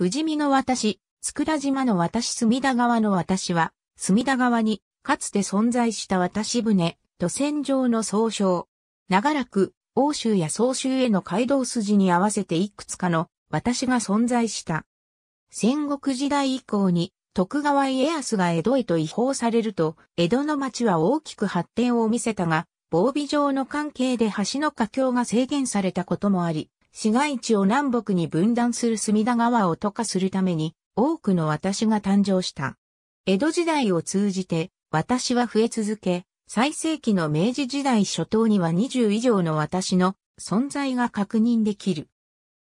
富士見の私、佃島の私隅田川の私は、隅田川に、かつて存在した私船、土船上の総称。長らく、欧州や総州への街道筋に合わせていくつかの、私が存在した。戦国時代以降に、徳川家康が江戸へと違法されると、江戸の町は大きく発展を見せたが、防備上の関係で橋の架橋が制限されたこともあり、市街地を南北に分断する隅田川を渡化するために、多くの私が誕生した。江戸時代を通じて、私は増え続け、最盛期の明治時代初頭には20以上の私の存在が確認できる。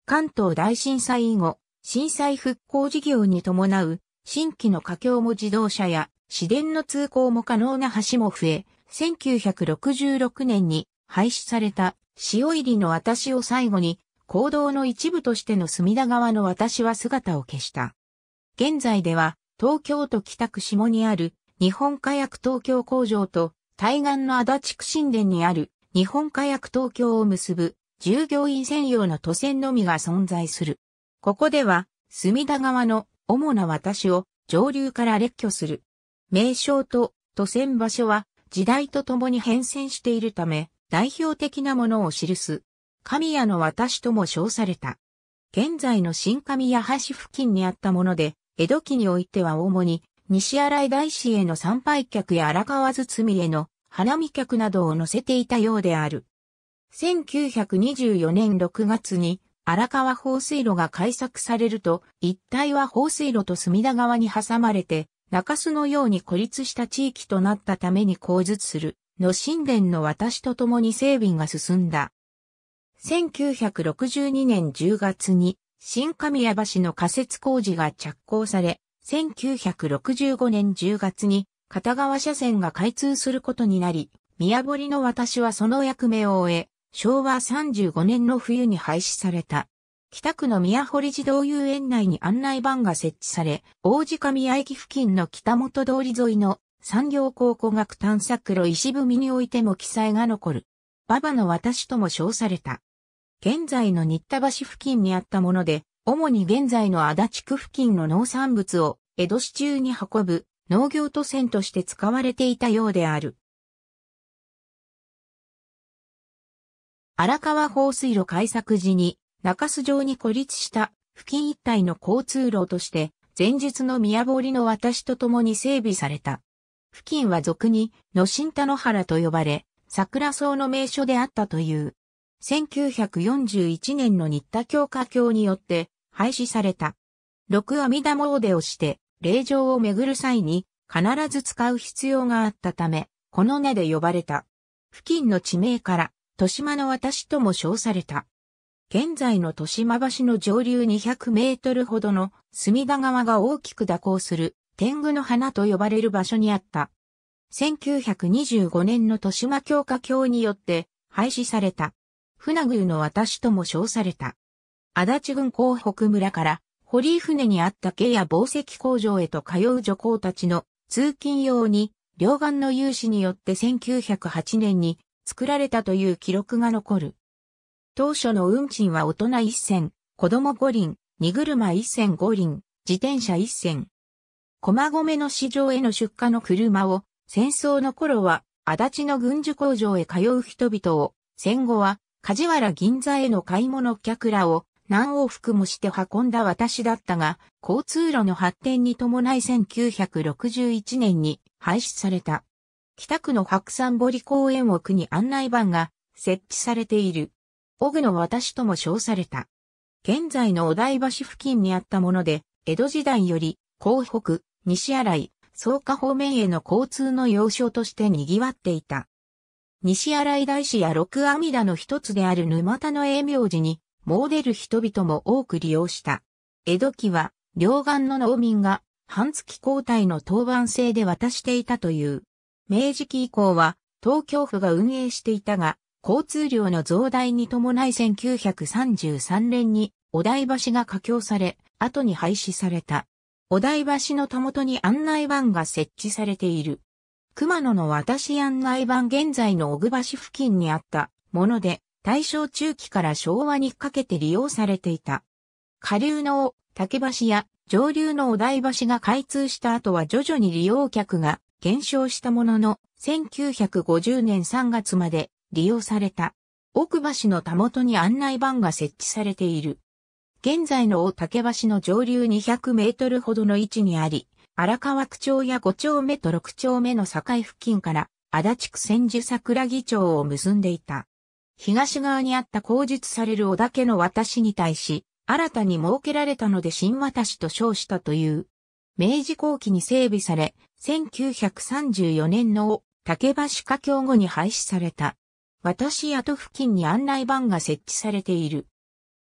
関東大震災以後、震災復興事業に伴う新規の架橋も自動車や市電の通行も可能な橋も増え、1966年に廃止された塩入りの私を最後に行動の一部としての隅田川の私は姿を消した。現在では、東京都北区下にある日本火薬東京工場と対岸の足立区神殿にある日本火薬東京を結ぶ従業員専用の都線のみが存在する。ここでは、隅田川の主な私を上流から列挙する。名称と都線場所は時代とともに変遷しているため、代表的なものを記す神谷の私とも称された。現在の新神谷橋付近にあったもので、江戸期においては主に西新井大師への参拝客や荒川堤への花見客などを乗せていたようである。1924年6月に荒川放水路が開削されると、一帯は放水路と隅田川に挟まれて、中洲のように孤立した地域となったために後述する、の神殿の私と共に整備が進んだ。1962年10月に新神谷橋の仮設工事が着工され、1965年10月に片側車線が開通することになり、宮堀の私はその役目を終え、昭和35年の冬に廃止された。北区の宮堀児童遊園内に案内板が設置され、大子神谷駅付近の北本通り沿いの産業考古学探索路石踏みにおいても記載が残る。馬場の私とも称された。現在の新田橋付近にあったもので、主に現在の足立区付近の農産物を江戸市中に運ぶ農業都線として使われていたようである。荒川放水路開削時に中洲城に孤立した付近一帯の交通路として前述の宮堀の私と共に整備された。付近は俗に野新田野原と呼ばれ桜草の名所であったという。1941年の新田教科教によって廃止された。六阿弥陀詣をして、霊場を巡る際に必ず使う必要があったため、この名で呼ばれた。付近の地名から、豊島の私とも称された。現在の豊島橋の上流200メートルほどの隅田川が大きく蛇行する天狗の花と呼ばれる場所にあった。1925年の豊島教科教によって廃止された。船宮の私とも称された。足立郡港北村から堀井船にあった家や防石工場へと通う女工たちの通勤用に両岸の有志によって1908年に作られたという記録が残る。当初の運賃は大人一銭、子供五輪、荷車一銭五輪、自転車一銭。駒込の市場への出荷の車を戦争の頃は足立の軍需工場へ通う人々を、戦後は梶原銀座への買い物客らを何往復もして運んだ私だったが、交通路の発展に伴い1961年に廃止された。北区の白山堀公園区に案内板が設置されている。オグの私とも称された。現在のお台橋付近にあったもので、江戸時代より、江北、西新井、草加方面への交通の要衝として賑わっていた。西新井大師や六阿弥陀の一つである沼田の栄明寺に、詣でる人々も多く利用した。江戸期は、両岸の農民が、半月交代の当番制で渡していたという。明治期以降は、東京府が運営していたが、交通量の増大に伴い1933年に、お台橋が架橋され、後に廃止された。お台橋のたもとに案内板が設置されている。熊野の私案内版現在の小久橋付近にあったもので、大正中期から昭和にかけて利用されていた。下流の竹橋や上流のお台橋が開通した後は徐々に利用客が減少したものの、1950年3月まで利用された。奥橋のたもとに案内板が設置されている。現在の大竹橋の上流200メートルほどの位置にあり、荒川区長や5丁目と6丁目の境付近から、足立区千住桜木町を結んでいた。東側にあった口述される小田家の私に対し、新たに設けられたので新私と称したという。明治後期に整備され、1934年の竹橋架橋後に廃止された。私跡付近に案内板が設置されている。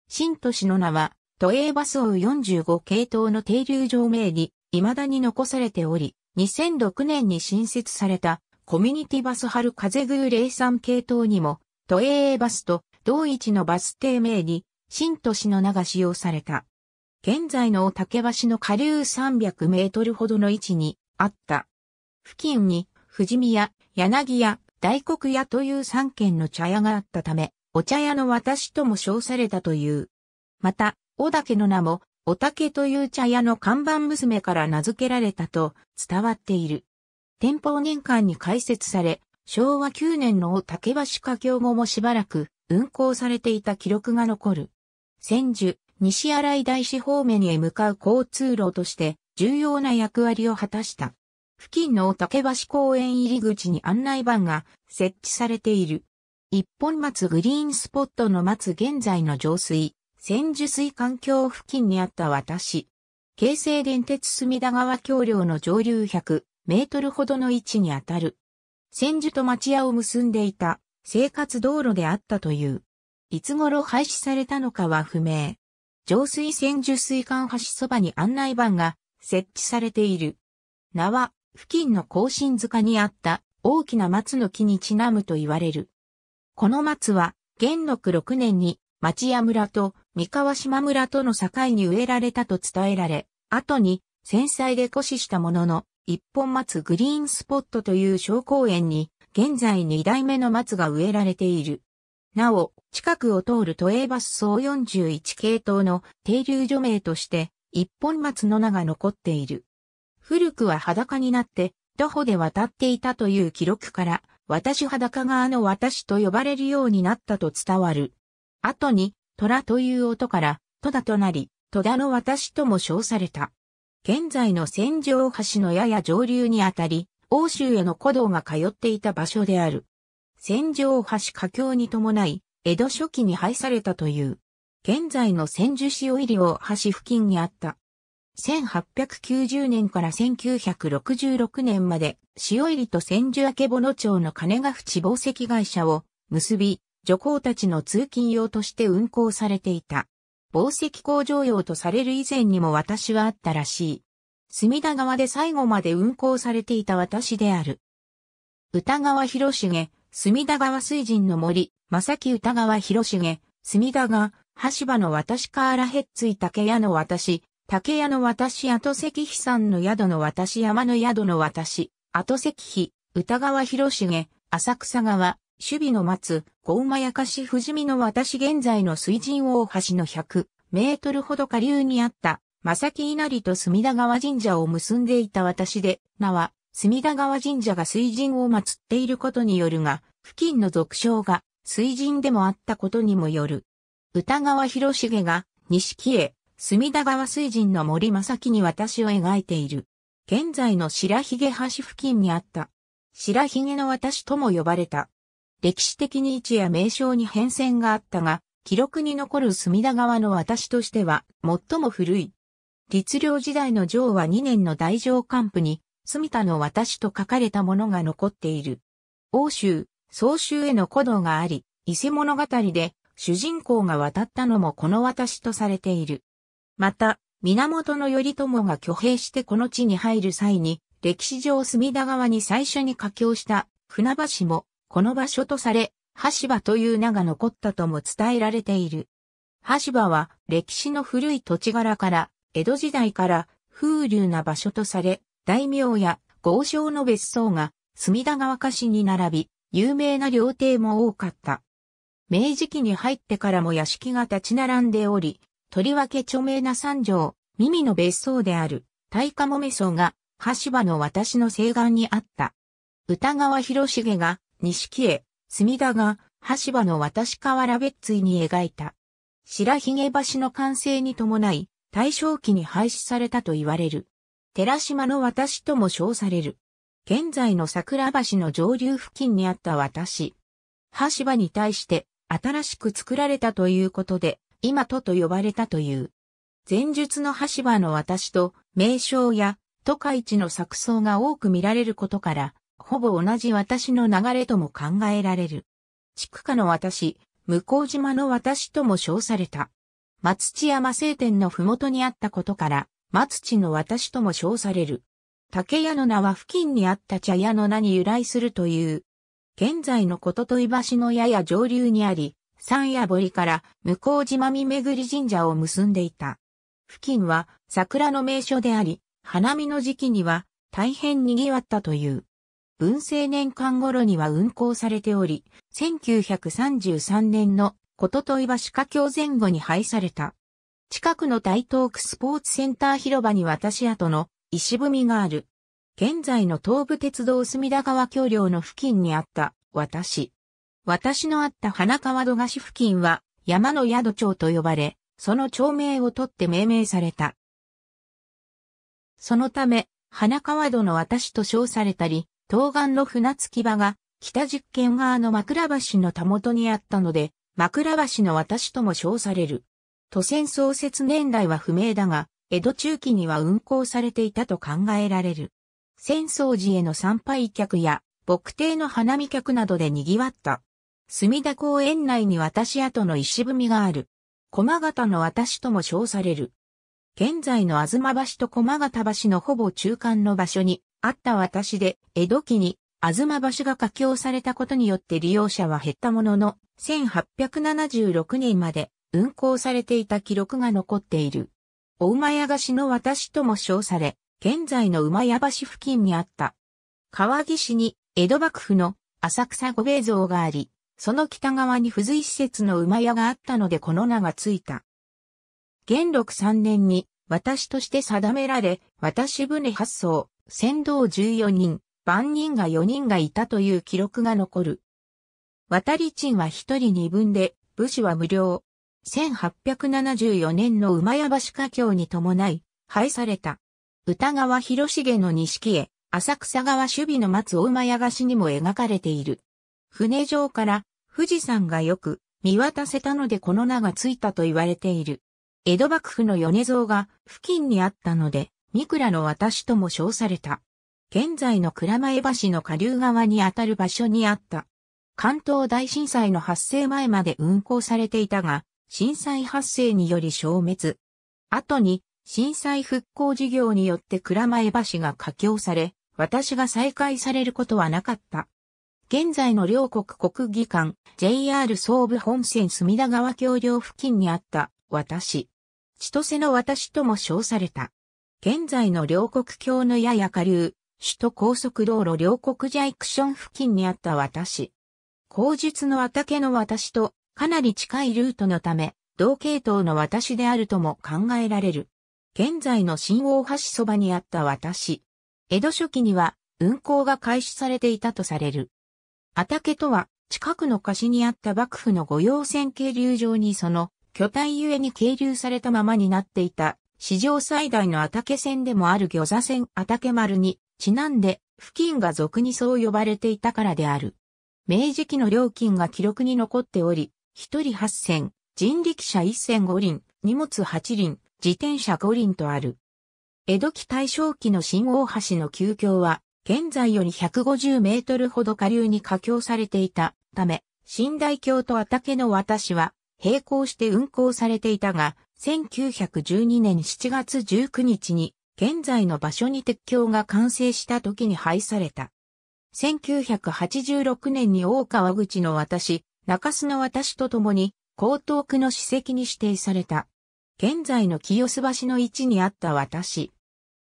新都市の名は、都営バスを45系統の停留場名に未だに残されており、2006年に新設されたコミュニティバス春風宮03系統にも、都営バスと同一のバス停名に、新都市の名が使用された。現在の竹橋の下流300メートルほどの位置にあった。付近に富士宮、柳屋、大黒屋という3軒の茶屋があったため、お茶屋の私とも称されたという。また、小竹の名もおたけという茶屋の看板娘から名付けられたと伝わっている。天保年間に開設され、昭和9年のお竹橋架橋後もしばらく運行されていた記録が残る。千住、西新井大師方面へ向かう交通路として重要な役割を果たした。付近のお竹橋公園入り口に案内板が設置されている。一本松グリーンスポットの松現在の浄水。千住水環境付近にあった私。京成電鉄隅田川橋梁の上流100メートルほどの位置にあたる。千住と町屋を結んでいた生活道路であったという。いつ頃廃止されたのかは不明。上水千住水管橋そばに案内板が設置されている。名は付近の更新塚にあった大きな松の木にちなむと言われる。この松は元禄6年に町屋村と三河島村との境に植えられたと伝えられ、後に戦災で故死したものの、一本松グリーンスポットという小公園に、現在二代目の松が植えられている。なお、近くを通る都営バス総41系統の停留所名として、一本松の名が残っている。古くは裸になって、徒歩で渡っていたという記録から、私裸側の私と呼ばれるようになったと伝わる。後に、虎という音から、戸田となり、戸田の私とも称された。現在の千場橋のやや上流にあたり、欧州への古道が通っていた場所である。千場橋架橋に伴い、江戸初期に廃されたという。現在の千住市入入を橋付近にあった。1890年から1966年まで、塩入と千住明けぼの町の金ヶ淵紡績会社を結び、女工たちの通勤用として運行されていた。宝石工場用とされる以前にも私はあったらしい。隅田川で最後まで運行されていた私である。歌川広重、隅田川水神の森、正木歌川広重、隅田川、橋場の私からへっつい竹屋の私、竹屋の私後関飛山の宿の私山の宿の私、後関飛、歌川広重、浅草川、守備の松、小馬やかし富士見の私現在の水神大橋の100メートルほど下流にあった、正木稲荷と隅田川神社を結んでいた私で、名は、隅田川神社が水神を祀っていることによるが、付近の俗称が水神でもあったことにもよる。歌川広重が、錦絵、隅田川水神の森正樹に私を描いている。現在の白髭橋付近にあった。白髭の私とも呼ばれた。歴史的に位置や名称に変遷があったが、記録に残る隅田川の私としては最も古い。律令時代の上は2年の大城官府に、隅田の私と書かれたものが残っている。欧州、総州への古道があり、伊勢物語で主人公が渡ったのもこの私とされている。また、源頼朝が挙兵してこの地に入る際に、歴史上隅田川に最初に架橋した船橋もこの場所とされ、橋場という名が残ったとも伝えられている。橋場は歴史の古い土地柄から、江戸時代から風流な場所とされ、大名や豪商の別荘が隅田川下市に並び、有名な料亭も多かった。明治期に入ってからも屋敷が立ち並んでおり、とりわけ著名な三条、耳の別荘である、大花もめ荘が、橋場の私の西岸にあった。歌川広重が、錦絵、墨田が、橋場の渡し河原別追に描いた。白髭橋の完成に伴い、大正期に廃止されたと言われる。寺島の渡しとも称される。現在の桜橋の上流付近にあった渡し。橋場に対して、新しく作られたということで、今戸と呼ばれたという。前述の橋場の渡しと、名称や、都会地の錯綜が多く見られることから、ほぼ同じ私の流れとも考えられる。築下の私、向島の私とも称された。松地山聖天の麓にあったことから、松地の私とも称される。竹屋の名は付近にあった茶屋の名に由来するという。現在のこととい橋のやや上流にあり、山や堀から向島見巡神社を結んでいた。付近は桜の名所であり、花見の時期には大変賑わったという。文政年間頃には運行されており、1933年のこととい橋架橋前後に廃された。近くの台東区スポーツセンター広場に私跡の石踏みがある。現在の東武鉄道隅田川橋梁の付近にあった私。私のあった花川戸菓子付近は山の宿町と呼ばれ、その町名を取って命名された。そのため、花川戸の私と称されたり、東岸の船着き場が北実験側の枕橋のたもとにあったので、枕橋の私とも称される。都船創設年代は不明だが、江戸中期には運行されていたと考えられる。戦争時への参拝客や、牧帝の花見客などで賑わった。墨田公園内に私跡の石踏みがある。駒形の私とも称される。現在の東橋と駒形橋のほぼ中間の場所に、あった私で、江戸期に、あずま橋が架橋されたことによって利用者は減ったものの、1876年まで運行されていた記録が残っている。お馬屋菓子の私とも称され、現在の馬屋橋付近にあった。川岸に江戸幕府の浅草御兵像があり、その北側に付随施設の馬屋があったのでこの名がついた。元禄3年に私として定められ、私船発送、先導14人、万人が4人がいたという記録が残る。渡り賃は1人2分で、武士は無料。1874年の馬屋橋架橋に伴い、廃された。歌川広重の錦絵、浅草川守備の松尾馬屋菓子にも描かれている。船上から富士山がよく見渡せたのでこの名がついたと言われている。江戸幕府の米蔵が付近にあったので、クラの私とも称された。現在の蔵前橋の下流側にあたる場所にあった。関東大震災の発生前まで運行されていたが、震災発生により消滅。後に、震災復興事業によって蔵前橋が架橋され、私が再開されることはなかった。現在の両国国技館、JR 総武本線隅田川橋梁付近にあった、私。千歳の私とも称された。現在の両国橋のやや下流、首都高速道路両国ジャイクション付近にあった私。口述の畑の私とかなり近いルートのため、同系統の私であるとも考えられる。現在の新大橋そばにあった私。江戸初期には運行が開始されていたとされる。畑とは近くの貸しにあった幕府の御用船渓流場にその巨体ゆえに渓流されたままになっていた史上最大の畑線でもある魚座線畑丸に、ちなんで、付近が俗にそう呼ばれていたからである。明治期の料金が記録に残っており、一人八千、人力車一千五輪、荷物八輪、自転車五輪とある。江戸期大正期の新大橋の急橋は、現在より150メートルほど下流に架橋されていたため、新大橋と畑の渡しは並行して運行されていたが、1912年7月19日に現在の場所に鉄橋が完成した時に廃された。1986年に大川口の私、中洲の私と共に江東区の史跡に指定された。現在の清洲橋の位置にあった私。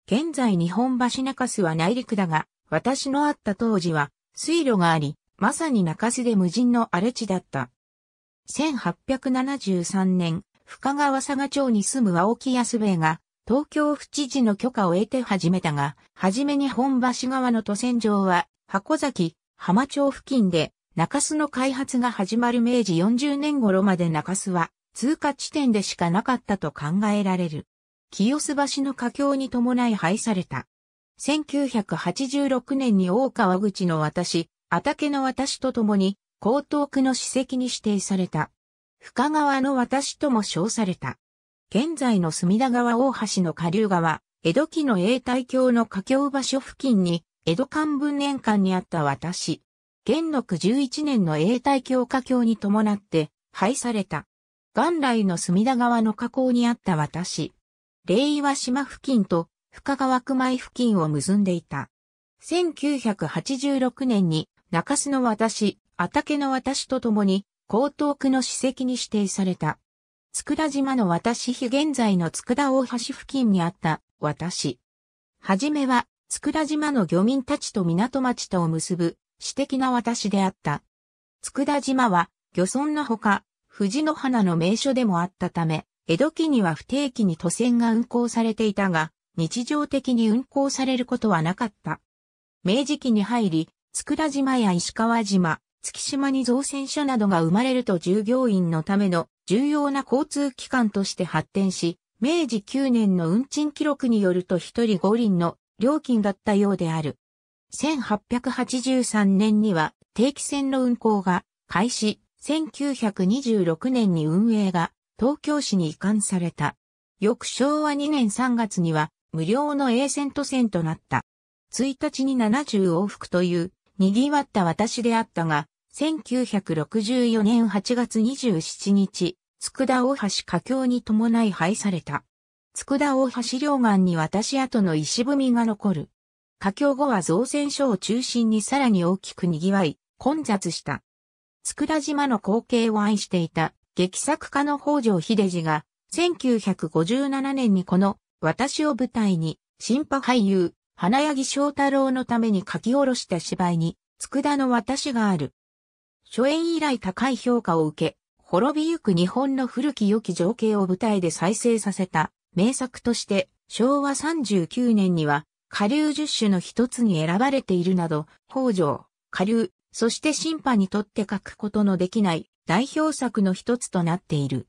現在日本橋中洲は内陸だが、私のあった当時は水路があり、まさに中洲で無人の荒れ地だった。1873年、深川佐賀町に住む青木安兵衛が、東京府知事の許可を得て始めたが、はじめに本橋川の渡船場は、箱崎、浜町付近で、中洲の開発が始まる明治40年頃まで中洲は、通過地点でしかなかったと考えられる。清洲橋の架橋に伴い廃された。1986年に大川口の私、あたけの私と共に、江東区の史跡に指定された。深川の私とも称された。現在の隅田川大橋の下流川、江戸期の永代橋の架橋場所付近に、江戸漢文年間にあった私。元禄11年の永代橋架橋に伴って、廃された。元来の隅田川の河口にあった私。霊岩島付近と深川熊井付近を結んでいた。1986年に中洲の私、あたけの私と共に江東区の史跡に指定された。佃島の渡し現在の佃大橋付近にあった渡し。はじめは、佃島の漁民たちと港町とを結ぶ、私的な渡しであった。佃島は、漁村のほか、藤の花の名所でもあったため、江戸期には不定期に都船が運行されていたが、日常的に運行されることはなかった。明治期に入り、佃島や石川島、月島に造船所などが生まれると従業員のための重要な交通機関として発展し、明治9年の運賃記録によると一人五輪の料金だったようである。1883年には定期船の運行が開始、1926年に運営が東京市に移管された。翌昭和2年3月には無料の A 線と線となった。1日に70往復という賑わった私であったが、1964年8月27日、佃大橋架橋に伴い廃された。佃大橋両岸に渡し跡の石踏みが残る。架橋後は造船所を中心にさらに大きく賑わい、混雑した。佃島の光景を愛していた劇作家の北条秀治が、1957年にこの私を舞台に、新派俳優、花柳翔太郎のために書き下ろした芝居に、佃の私がある。初演以来高い評価を受け、滅びゆく日本の古き良き情景を舞台で再生させた名作として昭和39年には下流十種の一つに選ばれているなど、北条、下流、そして審判にとって書くことのできない代表作の一つとなっている。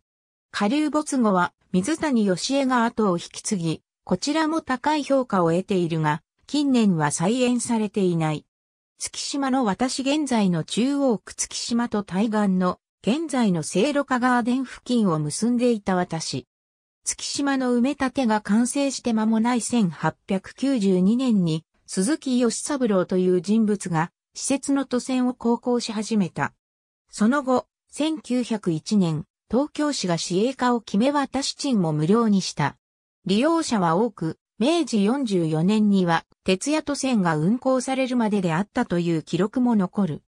下流没後は水谷義江が後を引き継ぎ、こちらも高い評価を得ているが、近年は再演されていない。月島の私現在の中央区月島と対岸の現在の聖路加ガーデン付近を結んでいた私。月島の埋め立てが完成して間もない1892年に鈴木義三郎という人物が施設の都線を航行し始めた。その後、1901年、東京市が市営化を決め渡し賃も無料にした。利用者は多く、明治44年には鉄屋都線が運行されるまでであったという記録も残る。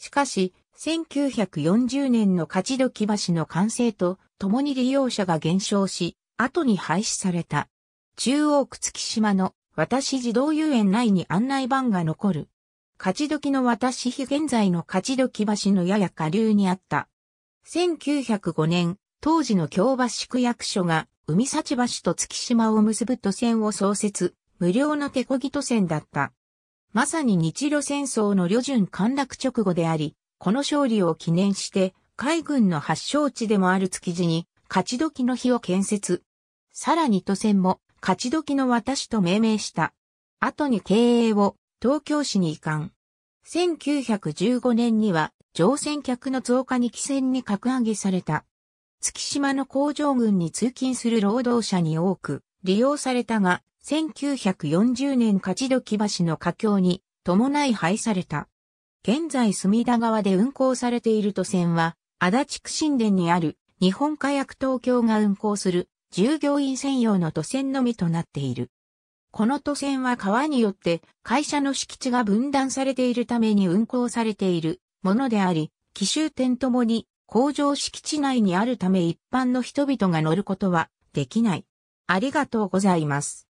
しかし、1940年の勝どき橋の完成と共に利用者が減少し、後に廃止された。中央区月島の私児童遊園内に案内板が残る。勝どきの私日現在の勝どき橋のやや下流にあった。1905年、当時の京橋区役所が海幸橋と月島を結ぶ都線を創設。無料の手漕ぎ渡船だった。まさに日露戦争の旅順陥落直後であり、この勝利を記念して海軍の発祥地でもある築地に勝時の日を建設。さらに都船も勝時の私と命名した。後に経営を東京市に移管。1915年には乗船客の増加に帰船に格上げされた。月島の工場群に通勤する労働者に多く利用されたが、1940年勝どき橋の架橋に伴い廃された。現在隅田川で運行されている都線は、足立区神殿にある日本火薬東京が運行する従業員専用の都線のみとなっている。この都線は川によって会社の敷地が分断されているために運行されているものであり、奇襲点ともに工場敷地内にあるため一般の人々が乗ることはできない。ありがとうございます。